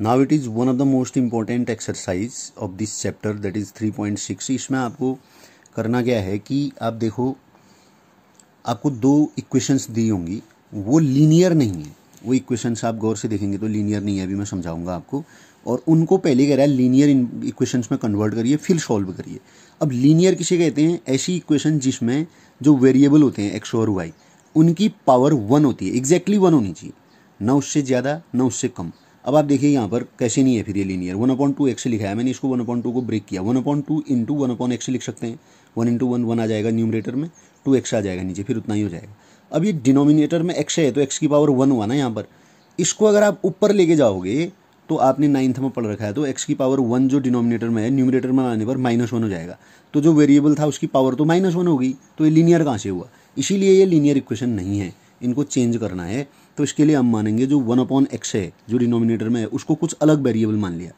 now it is one of the most important exercise of this chapter that is three point six इसमें आपको करना क्या है कि आप देखो आपको दो इक्वेशंस दी होंगी वो लीनियर नहीं है वो इक्वेशंस आप गौर से देखेंगे तो लीनियर नहीं है अभी मैं समझाऊंगा आपको और उनको पहले कह रहा है लीनियर इक्वेशंस में कन्वर्ट करिए फिर सॉल्व करिए अब लीनियर किसे कहते हैं ऐसी इक्वेशन जिसमें जो वेरिएबल होते हैं एक्स और वाई उनकी पावर वन होती है एग्जैक्टली exactly वन होनी चाहिए न उससे ज़्यादा न उससे कम अब आप देखिए यहाँ पर कैसे नहीं है फिर ये linear one upon two x लिखा है मैंने इसको वन अपॉइंट टू को ब्रेक किया one upon two into one upon x लिख सकते हैं वन इंटू वन वन आ जाएगा न्यूमरेटर में टू एक्स आ जाएगा नीचे फिर उतना ही हो जाएगा अब ये डिनोमिनेटर में एक्स है तो एक्स की पावर वन हुआ ना यहाँ पर इसको अगर आप ऊपर लेके जाओगे तो आपने नाइन्थ में पढ़ रखा है तो एक्स की पावर वन जो डिनोमिनेटर में है न्यूमिनेटर में आने पर माइनस वन हो जाएगा तो जो वेरिएबल था उसकी पावर तो माइनस वन होगी तो ये लीनियर कहाँ से हुआ इसीलिए ये लीनियर इक्वेशन नहीं है इनको चेंज करना है तो इसके लिए हम मानेंगे जो वन अपॉन एक्स है जो डिनोमिनेटर में है उसको कुछ अलग वेरिएबल मान लिया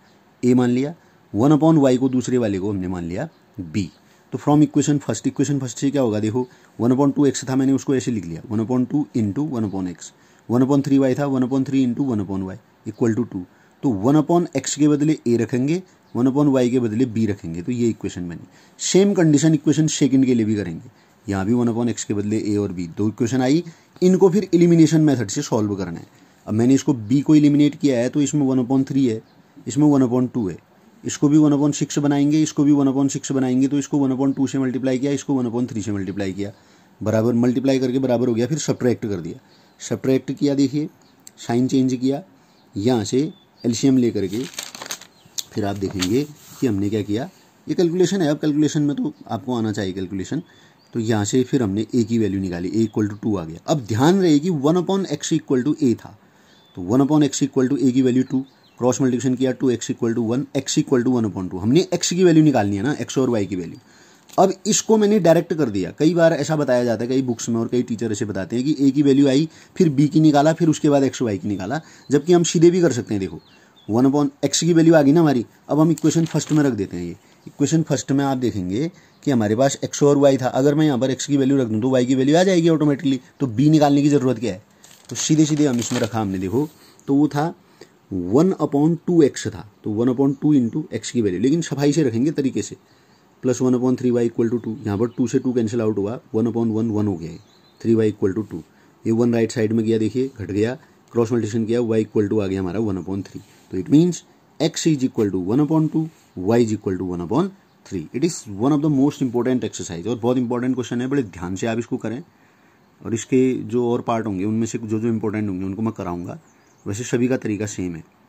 ए मान लिया वन अपॉन वाई को दूसरे वाले को हमने मान लिया बी तो from equation first equation first से क्या होगा देखो वन अपॉन टू एक्स था मैंने उसको ऐसे लिख लिया one upon two into one upon x one upon three y था one upon three into one upon y equal to two तो वन अपॉन एक्स के बदले ए रखेंगे वन अपॉन वाई के बदले बी रखेंगे तो ये इक्वेशन बनी सेम कंडीशन इक्वेशन सेकेंड के लिए भी करेंगे यहाँ भी वन अपॉन एक्स के बदले ए और बी दो इक्वेशन आई इनको फिर इलिमिनेशन मेथड से सॉल्व करना है अब मैंने इसको बी को इलिमिनेट किया है तो इसमें वन अपॉइंट थ्री है इसमें वन अपॉइंट टू है इसको भी वन अपॉइंट सिक्स बनाएंगे इसको भी वन अपॉइंट सिक्स बनाएंगे तो इसको वन अपॉइंट टू से मल्टीप्लाई किया इसको वन अपॉइंट थ्री से मल्टीप्लाई किया बराबर मल्टीप्लाई करके बराबर हो गया फिर सब्ट्रैक्ट कर दिया सब्ट्रैक्ट किया देखिए साइन चेंज किया यहाँ से एल्शियम ले करके फिर आप देखेंगे कि हमने क्या किया ये कैलकुलेशन है अब कैलकुलेशन में तो आपको आना चाहिए कैलकुलेशन तो यहाँ से फिर हमने ए की वैल्यू निकाली ए इक्वल टू टू आ गया अब ध्यान रहे कि one upon x equal to a था तो one upon x equal to a की वैल्यू टू क्रॉस मल्टीप्लिकेशन किया two x equal to one x equal to one upon two हमने एक्स की वैल्यू निकालनी है ना एक्स और वाई की वैल्यू अब इसको मैंने डायरेक्ट कर दिया कई बार ऐसा बताया जाता है कई बुक्स में और कई टीचर ऐसे बताते हैं कि ए की वैल्यू आई फिर बी की निकाला फिर उसके बाद एक्स वाई की निकाला जबकि हम सीधे भी कर सकते हैं देखो वन अपॉन एक्स की वैल्यू आ गई ना हमारी अब हम इक्वेशन फर्स्ट में रख देते हैं ये क्वेश्चन फर्स्ट में आप देखेंगे कि हमारे पास एक्स और वाई था अगर मैं यहाँ पर एक्स की वैल्यू रख दूँ तो वाई की वैल्यू आ जाएगी ऑटोमेटिकली तो बी निकालने की ज़रूरत क्या है तो सीधे सीधे हम इसमें रखा हमने देखो तो वो था वन अपॉन टू एक्स था तो one upon two into x की वैल्यू लेकिन सफाई से रखेंगे तरीके से plus one upon three y equal to two two पर टू से टू कैंसिल आउट हुआ वन अपॉन वन वन हो गया है three y equal to two two one right side में गया देखिए घट गया क्रॉस मल्टीशन किया वाई इक्वल टू आ गया हमारा वन अपॉन थ्री तो it means x is equal to one upon two y is equal to one upon three it is one of the most important exercise और बहुत important question है बड़े ध्यान से आप इसको करें और इसके जो और पार्ट होंगे उनमें से जो जो इंपॉर्टेंट होंगे उनको मैं कराऊंगा वैसे सभी का तरीका सेम है